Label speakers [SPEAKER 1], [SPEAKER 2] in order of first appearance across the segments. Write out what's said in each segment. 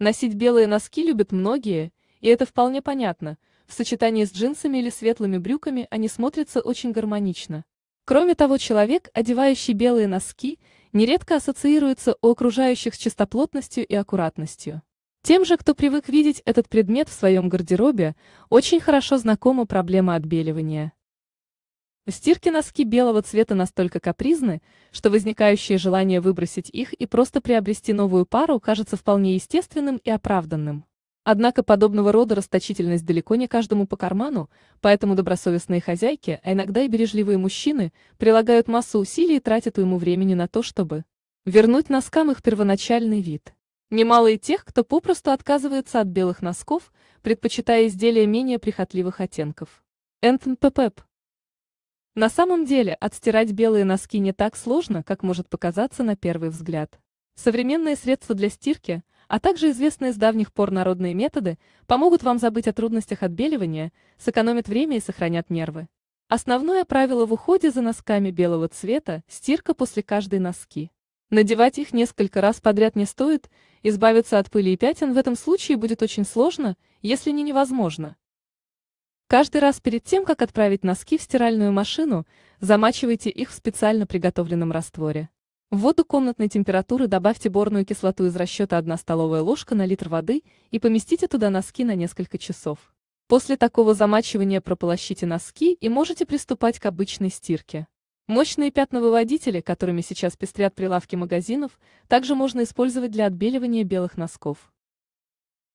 [SPEAKER 1] Носить белые носки любят многие, и это вполне понятно, в сочетании с джинсами или светлыми брюками они смотрятся очень гармонично. Кроме того, человек, одевающий белые носки, нередко ассоциируется у окружающих с чистоплотностью и аккуратностью. Тем же, кто привык видеть этот предмет в своем гардеробе, очень хорошо знакома проблема отбеливания. Стирки носки белого цвета настолько капризны, что возникающее желание выбросить их и просто приобрести новую пару кажется вполне естественным и оправданным. Однако подобного рода расточительность далеко не каждому по карману, поэтому добросовестные хозяйки, а иногда и бережливые мужчины, прилагают массу усилий и тратят уйму времени на то, чтобы вернуть носкам их первоначальный вид. Немало и тех, кто попросту отказывается от белых носков, предпочитая изделия менее прихотливых оттенков. Энтон Пепеп на самом деле, отстирать белые носки не так сложно, как может показаться на первый взгляд. Современные средства для стирки, а также известные с давних пор народные методы, помогут вам забыть о трудностях отбеливания, сэкономят время и сохранят нервы. Основное правило в уходе за носками белого цвета – стирка после каждой носки. Надевать их несколько раз подряд не стоит, избавиться от пыли и пятен в этом случае будет очень сложно, если не невозможно. Каждый раз перед тем, как отправить носки в стиральную машину, замачивайте их в специально приготовленном растворе. В воду комнатной температуры добавьте борную кислоту из расчета 1 столовая ложка на литр воды и поместите туда носки на несколько часов. После такого замачивания прополощите носки и можете приступать к обычной стирке. Мощные пятновыводители, которыми сейчас пестрят прилавки магазинов, также можно использовать для отбеливания белых носков.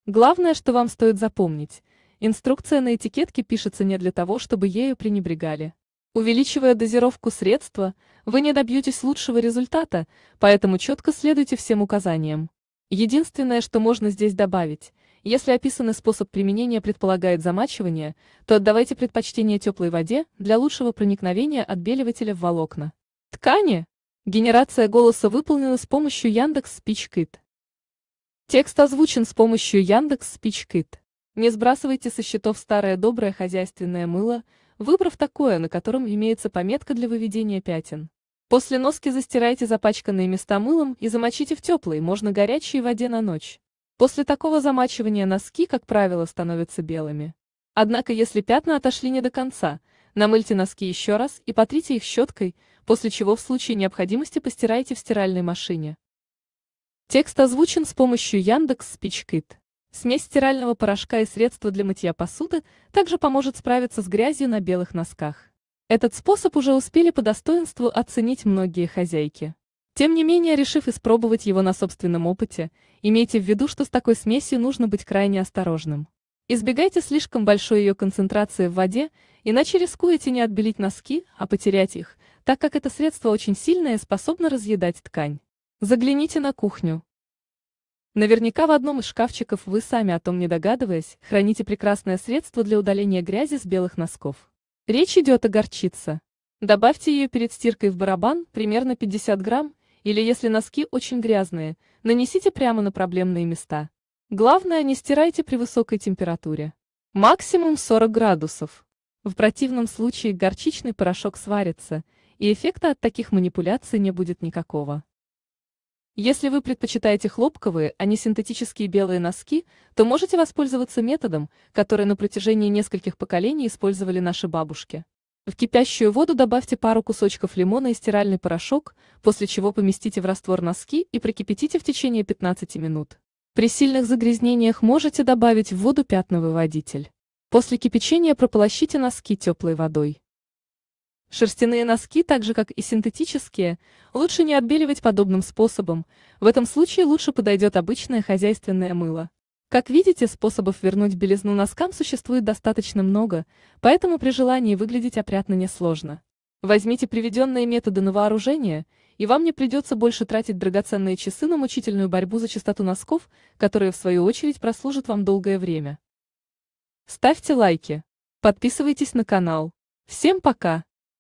[SPEAKER 1] Главное, что вам стоит запомнить – Инструкция на этикетке пишется не для того, чтобы ею пренебрегали. Увеличивая дозировку средства, вы не добьетесь лучшего результата, поэтому четко следуйте всем указаниям. Единственное, что можно здесь добавить, если описанный способ применения предполагает замачивание, то отдавайте предпочтение теплой воде для лучшего проникновения отбеливателя в волокна. Ткани. Генерация голоса выполнена с помощью Яндекс Спичкит. Текст озвучен с помощью Яндекс Спичкит. Не сбрасывайте со счетов старое доброе хозяйственное мыло, выбрав такое, на котором имеется пометка для выведения пятен. После носки застирайте запачканные места мылом и замочите в теплой, можно горячей воде на ночь. После такого замачивания носки, как правило, становятся белыми. Однако, если пятна отошли не до конца, намыльте носки еще раз и потрите их щеткой, после чего в случае необходимости постирайте в стиральной машине. Текст озвучен с помощью Яндекс Спичкит. Смесь стирального порошка и средства для мытья посуды также поможет справиться с грязью на белых носках. Этот способ уже успели по достоинству оценить многие хозяйки. Тем не менее, решив испробовать его на собственном опыте, имейте в виду, что с такой смесью нужно быть крайне осторожным. Избегайте слишком большой ее концентрации в воде, иначе рискуете не отбелить носки, а потерять их, так как это средство очень сильное и способно разъедать ткань. Загляните на кухню. Наверняка в одном из шкафчиков вы сами о том не догадываясь, храните прекрасное средство для удаления грязи с белых носков. Речь идет о горчице. Добавьте ее перед стиркой в барабан, примерно 50 грамм, или если носки очень грязные, нанесите прямо на проблемные места. Главное, не стирайте при высокой температуре. Максимум 40 градусов. В противном случае горчичный порошок сварится, и эффекта от таких манипуляций не будет никакого. Если вы предпочитаете хлопковые, а не синтетические белые носки, то можете воспользоваться методом, который на протяжении нескольких поколений использовали наши бабушки. В кипящую воду добавьте пару кусочков лимона и стиральный порошок, после чего поместите в раствор носки и прикипятите в течение 15 минут. При сильных загрязнениях можете добавить в воду пятновыводитель. После кипячения прополощите носки теплой водой. Шерстяные носки, так же как и синтетические, лучше не отбеливать подобным способом, в этом случае лучше подойдет обычное хозяйственное мыло. Как видите, способов вернуть белизну носкам существует достаточно много, поэтому при желании выглядеть опрятно несложно. Возьмите приведенные методы на вооружение, и вам не придется больше тратить драгоценные часы на мучительную борьбу за чистоту носков, которые в свою очередь прослужат вам долгое время. Ставьте лайки. Подписывайтесь на канал. Всем пока!